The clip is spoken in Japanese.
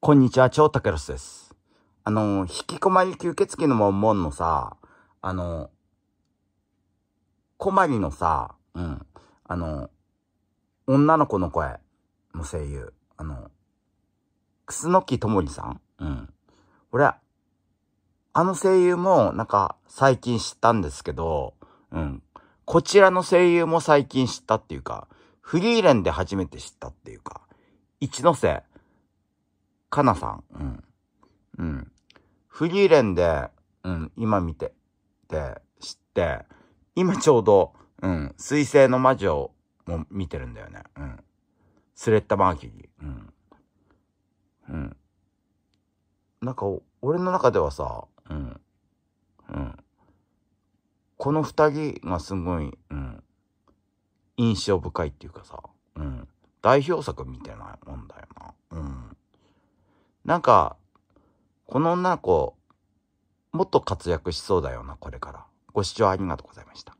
こんにちは、超たけろすです。あの、引きこまり吸血鬼のモンのさ、あの、こまりのさ、うん、あの、女の子の声の声優、あの、くすのきともりさんうん。俺、あの声優も、なんか、最近知ったんですけど、うん。こちらの声優も最近知ったっていうか、フリーレンで初めて知ったっていうか、一ノ瀬、かなさん。うん。うん。フリーレンで、うん、今見て、で、知って、今ちょうど、うん、水星の魔女も見てるんだよね。うん。スレッタ・マーキリー。うん。うん。なんか、俺の中ではさ、うん。うん。この二人がすごい、うん。印象深いっていうかさ、うん。代表作みたいな、なんか、この女の子、もっと活躍しそうだよな、これから。ご視聴ありがとうございました。